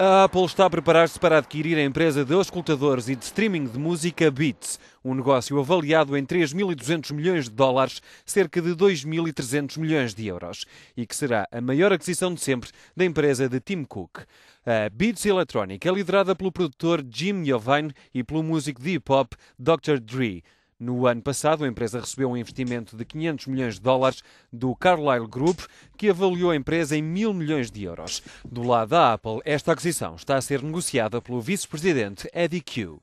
A Apple está a preparar-se para adquirir a empresa de auscultadores e de streaming de música Beats, um negócio avaliado em 3.200 milhões de dólares, cerca de 2.300 milhões de euros, e que será a maior aquisição de sempre da empresa de Tim Cook. A Beats Electronic é liderada pelo produtor Jim Yovine e pelo músico de hip-hop Dr. Dre. No ano passado, a empresa recebeu um investimento de 500 milhões de dólares do Carlyle Group, que avaliou a empresa em mil milhões de euros. Do lado da Apple, esta aquisição está a ser negociada pelo vice-presidente Eddie Q.